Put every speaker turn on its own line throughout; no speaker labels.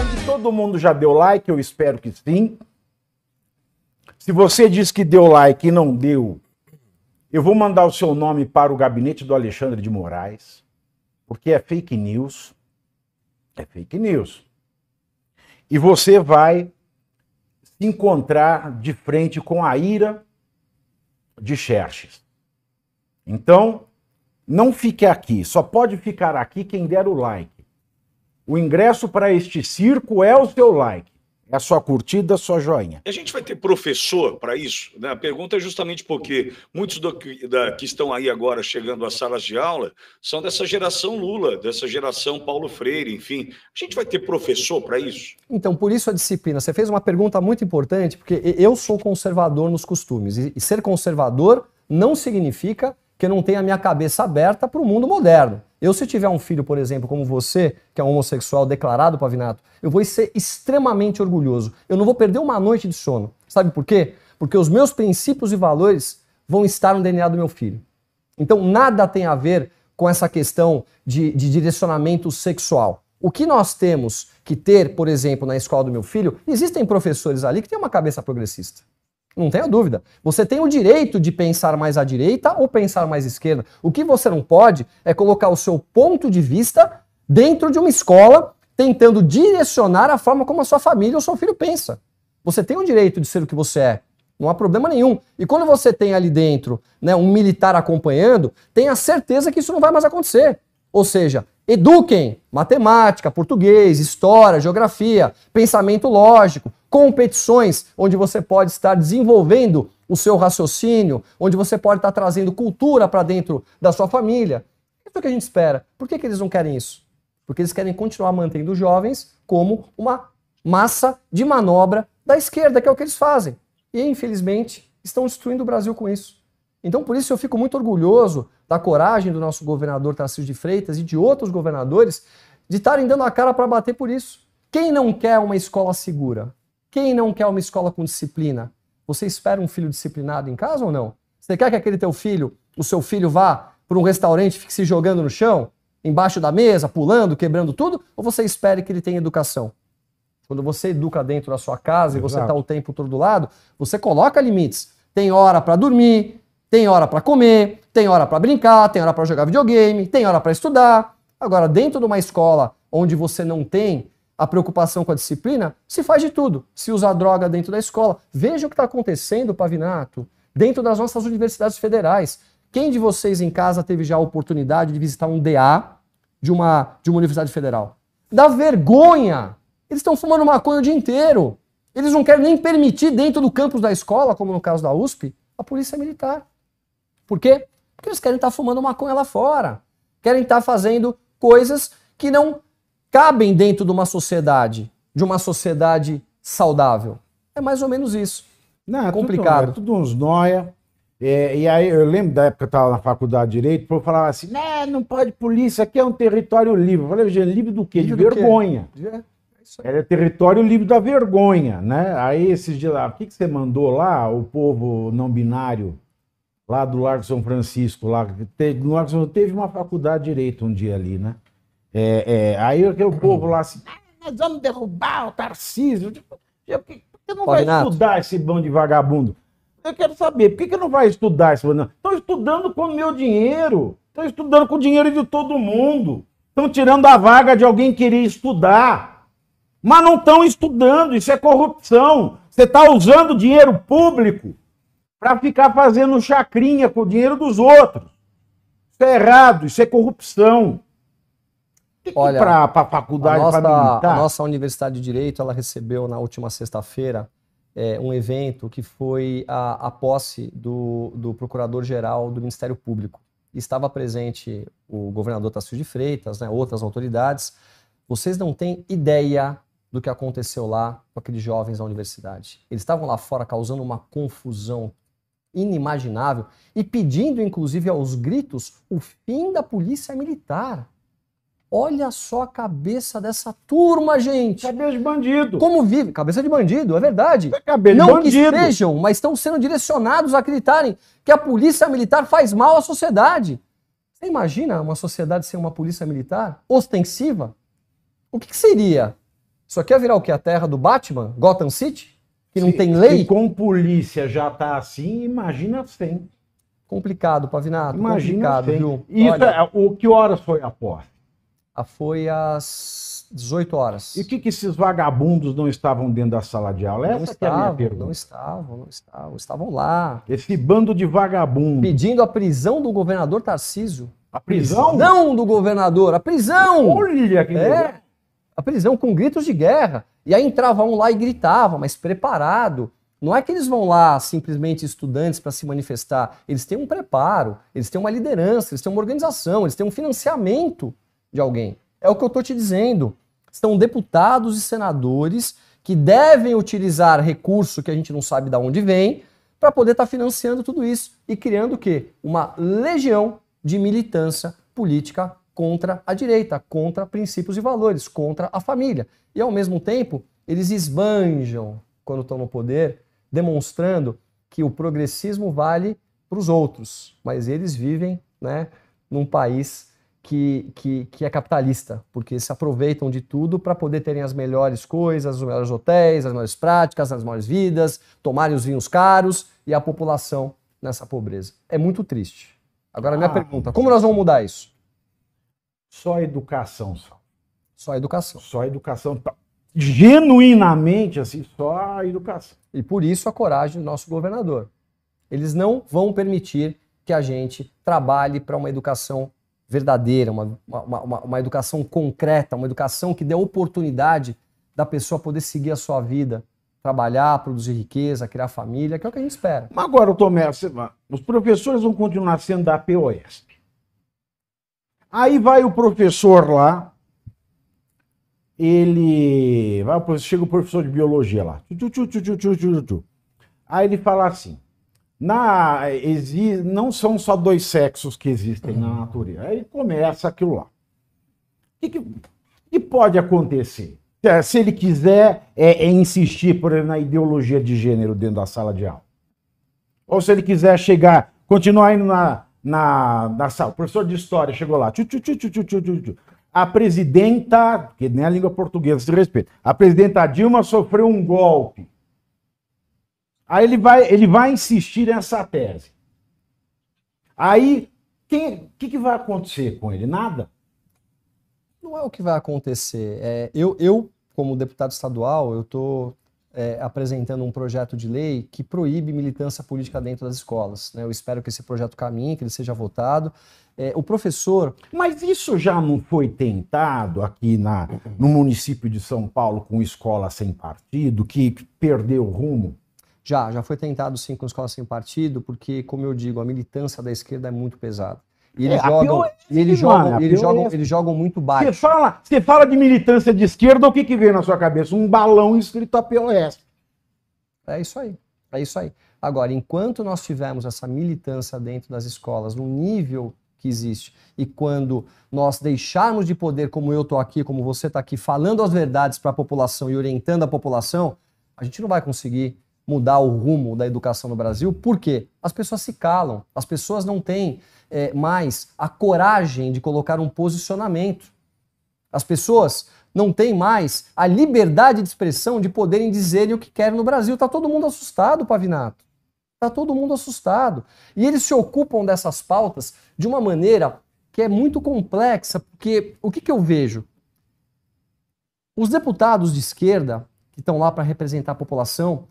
Onde todo mundo já deu like, eu espero que sim. Se você diz que deu like e não deu, eu vou mandar o seu nome para o gabinete do Alexandre de Moraes, porque é fake news. É fake news. E você vai se encontrar de frente com a ira de Xerxes. Então, não fique aqui, só pode ficar aqui quem der o like. O ingresso para este circo é o seu like. É a sua curtida, a sua joinha. A gente vai ter professor para isso? Né? A pergunta é justamente porque muitos do, da, que estão aí agora chegando às salas de aula são dessa geração Lula, dessa geração Paulo Freire, enfim. A gente vai ter professor para isso?
Então, por isso a disciplina. Você fez uma pergunta muito importante, porque eu sou conservador nos costumes. e ser conservador não significa que eu não tenha a minha cabeça aberta para o mundo moderno. Eu, se tiver um filho, por exemplo, como você, que é um homossexual declarado, Pavinato, eu vou ser extremamente orgulhoso. Eu não vou perder uma noite de sono. Sabe por quê? Porque os meus princípios e valores vão estar no DNA do meu filho. Então, nada tem a ver com essa questão de, de direcionamento sexual. O que nós temos que ter, por exemplo, na escola do meu filho, existem professores ali que têm uma cabeça progressista. Não tenha dúvida. Você tem o direito de pensar mais à direita ou pensar mais à esquerda. O que você não pode é colocar o seu ponto de vista dentro de uma escola tentando direcionar a forma como a sua família ou seu filho pensa. Você tem o direito de ser o que você é. Não há problema nenhum. E quando você tem ali dentro né, um militar acompanhando, tenha certeza que isso não vai mais acontecer. Ou seja, eduquem matemática, português, história, geografia, pensamento lógico, competições onde você pode estar desenvolvendo o seu raciocínio, onde você pode estar trazendo cultura para dentro da sua família. É isso é o que a gente espera. Por que, que eles não querem isso? Porque eles querem continuar mantendo os jovens como uma massa de manobra da esquerda, que é o que eles fazem. E, infelizmente, estão destruindo o Brasil com isso. Então, por isso, eu fico muito orgulhoso da coragem do nosso governador Tarcísio de Freitas e de outros governadores de estarem dando a cara para bater por isso. Quem não quer uma escola segura? Quem não quer uma escola com disciplina? Você espera um filho disciplinado em casa ou não? Você quer que aquele teu filho, o seu filho vá para um restaurante e fique se jogando no chão, embaixo da mesa, pulando, quebrando tudo? Ou você espera que ele tenha educação? Quando você educa dentro da sua casa Exato. e você está o tempo todo do lado, você coloca limites. Tem hora para dormir, tem hora para comer, tem hora para brincar, tem hora para jogar videogame, tem hora para estudar. Agora, dentro de uma escola onde você não tem a preocupação com a disciplina, se faz de tudo. Se usa droga dentro da escola. Veja o que está acontecendo, Pavinato, dentro das nossas universidades federais. Quem de vocês em casa teve já a oportunidade de visitar um DA de uma, de uma universidade federal? Dá vergonha! Eles estão fumando maconha o dia inteiro. Eles não querem nem permitir dentro do campus da escola, como no caso da USP, a polícia militar. Por quê? Porque eles querem estar tá fumando maconha lá fora. Querem estar tá fazendo coisas que não cabem dentro de uma sociedade, de uma sociedade saudável. É mais ou menos isso. Não, é complicado. Tudo, é tudo uns noia. É, e aí eu lembro
da época que eu estava na faculdade de Direito, povo falava assim, né, não pode polícia, aqui é um território livre. Eu falei, livre do quê? De vergonha. Quê? É, Era território livre da vergonha, né? Aí esses de lá, o que, que você mandou lá, o povo não binário, lá do Largo São Francisco, lá, teve, no Largo São Francisco, teve uma faculdade de Direito um dia ali, né? É, é, aí o povo lá assim, ah, nós vamos derrubar o Tarcísio. Tipo, por que não vai estudar esse bando de vagabundo? Eu quero saber, por que, que não vai estudar esse bando? Estão estudando com o meu dinheiro. Estão estudando com o dinheiro de todo mundo. Estão tirando a vaga de alguém que queria estudar. Mas não estão estudando, isso é corrupção. Você está usando dinheiro público para ficar fazendo chacrinha com o dinheiro dos outros. Isso é errado, isso é corrupção.
Tem que Olha, para a faculdade para militar? A nossa Universidade de Direito, ela recebeu na última sexta-feira é, um evento que foi a, a posse do, do Procurador-Geral do Ministério Público. Estava presente o governador Tarcísio de Freitas, né, outras autoridades. Vocês não têm ideia do que aconteceu lá com aqueles jovens da universidade. Eles estavam lá fora causando uma confusão inimaginável e pedindo, inclusive, aos gritos, o fim da polícia militar. Olha só a cabeça dessa turma, gente. Cabeça de bandido. Como vive? Cabeça de bandido, é verdade. É cabeça Não de bandido. que sejam, mas estão sendo direcionados a acreditarem que a polícia militar faz mal à sociedade. Você imagina uma sociedade sem uma polícia militar ostensiva? O que, que seria? Isso aqui ia virar o quê? A terra do Batman? Gotham City? Que não tem lei? E com polícia já tá assim, imagina sem. Complicado,
Pavinato. Imagina complicado, sem. viu? Isso, Olha... É, o que horas foi a posse? Ah, foi às 18 horas. E o que, que esses vagabundos não estavam dentro da sala de aula? Não Essa estavam, é a minha
pergunta. Não estavam, não estavam, estavam lá. Esse bando de vagabundos. Pedindo a prisão do governador Tarcísio. A prisão? Não do governador, a prisão! Olha que é, A prisão com gritos de guerra. E aí entrava um lá e gritava, mas preparado. Não é que eles vão lá simplesmente estudantes para se manifestar. Eles têm um preparo, eles têm uma liderança, eles têm uma organização, eles têm um financiamento de alguém. É o que eu estou te dizendo. São deputados e senadores que devem utilizar recurso que a gente não sabe de onde vem para poder estar tá financiando tudo isso e criando o quê? Uma legião de militância política contra a direita, contra princípios e valores, contra a família. E ao mesmo tempo, eles esbanjam quando estão no poder, demonstrando que o progressismo vale para os outros, mas eles vivem, né, num país que, que, que é capitalista, porque se aproveitam de tudo para poder terem as melhores coisas, os melhores hotéis, as melhores práticas, as melhores vidas, tomarem os vinhos caros e a população nessa pobreza. É muito triste. Agora, minha ah, pergunta: como nós vamos mudar isso? Só educação, só. Só educação. Só educação. Tá, genuinamente, assim, só a educação. E por isso a coragem do nosso governador. Eles não vão permitir que a gente trabalhe para uma educação verdadeira, uma, uma, uma, uma educação concreta, uma educação que dê oportunidade da pessoa poder seguir a sua vida, trabalhar, produzir riqueza, criar família, que é o que a gente espera. Mas agora, Tomé, os professores vão continuar
sendo da POS. Aí vai o professor lá, ele. Vai, chega o professor de biologia lá. Aí ele fala assim: na, exi, não são só dois sexos que existem na uhum. natureza. Aí começa aquilo lá. O que, que pode acontecer? É, se ele quiser é, é insistir, por ele na ideologia de gênero dentro da sala de aula. Ou se ele quiser chegar, continuar indo na, na, na sala. O professor de história chegou lá. a presidenta, que nem a língua portuguesa se respeita, a presidenta Dilma sofreu um golpe. Aí ele vai, ele vai insistir nessa tese.
Aí, o que, que vai acontecer com ele? Nada. Não é o que vai acontecer. É, eu, eu, como deputado estadual, eu estou é, apresentando um projeto de lei que proíbe militância política dentro das escolas. Né? Eu espero que esse projeto caminhe, que ele seja votado. É, o professor. Mas isso já não foi tentado
aqui na, no município de São Paulo com escola sem partido, que perdeu o
rumo? Já, já foi tentado sim com escola sem partido, porque, como eu digo, a militância da esquerda é muito pesada. E eles, é, jogam, é eles, mano, jogam, eles, é jogam, é eles jogam muito baixo. Você
fala, você
fala de militância de esquerda, o que, que vem na sua cabeça? Um balão escrito a POS. É isso aí. É isso aí. Agora, enquanto nós tivermos essa militância dentro das escolas, no nível que existe, e quando nós deixarmos de poder, como eu estou aqui, como você está aqui, falando as verdades para a população e orientando a população, a gente não vai conseguir mudar o rumo da educação no Brasil, por quê? As pessoas se calam, as pessoas não têm é, mais a coragem de colocar um posicionamento. As pessoas não têm mais a liberdade de expressão de poderem dizer o que querem no Brasil. Está todo mundo assustado, Pavinato. Está todo mundo assustado. E eles se ocupam dessas pautas de uma maneira que é muito complexa, porque o que, que eu vejo? Os deputados de esquerda, que estão lá para representar a população,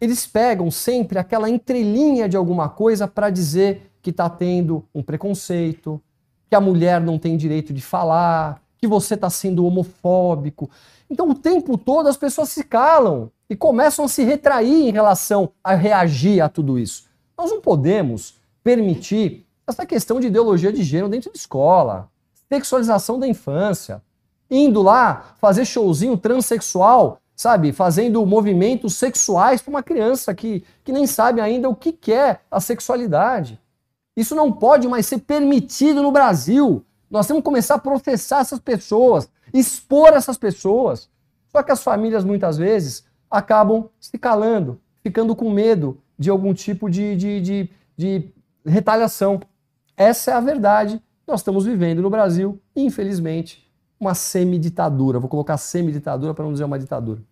eles pegam sempre aquela entrelinha de alguma coisa para dizer que está tendo um preconceito, que a mulher não tem direito de falar, que você está sendo homofóbico. Então, o tempo todo as pessoas se calam e começam a se retrair em relação a reagir a tudo isso. Nós não podemos permitir essa questão de ideologia de gênero dentro de escola, sexualização da infância, indo lá fazer showzinho transexual sabe, fazendo movimentos sexuais para uma criança que, que nem sabe ainda o que, é a sexualidade. Isso não pode mais ser permitido no Brasil. Nós temos que começar a processar essas pessoas, expor essas pessoas. Só que as famílias muitas vezes acabam se calando, ficando com medo de algum tipo de, de, de, de retaliação. Essa é a verdade. Nós estamos vivendo no Brasil, infelizmente, uma semi-ditadura. Vou colocar semi-ditadura para não dizer uma ditadura.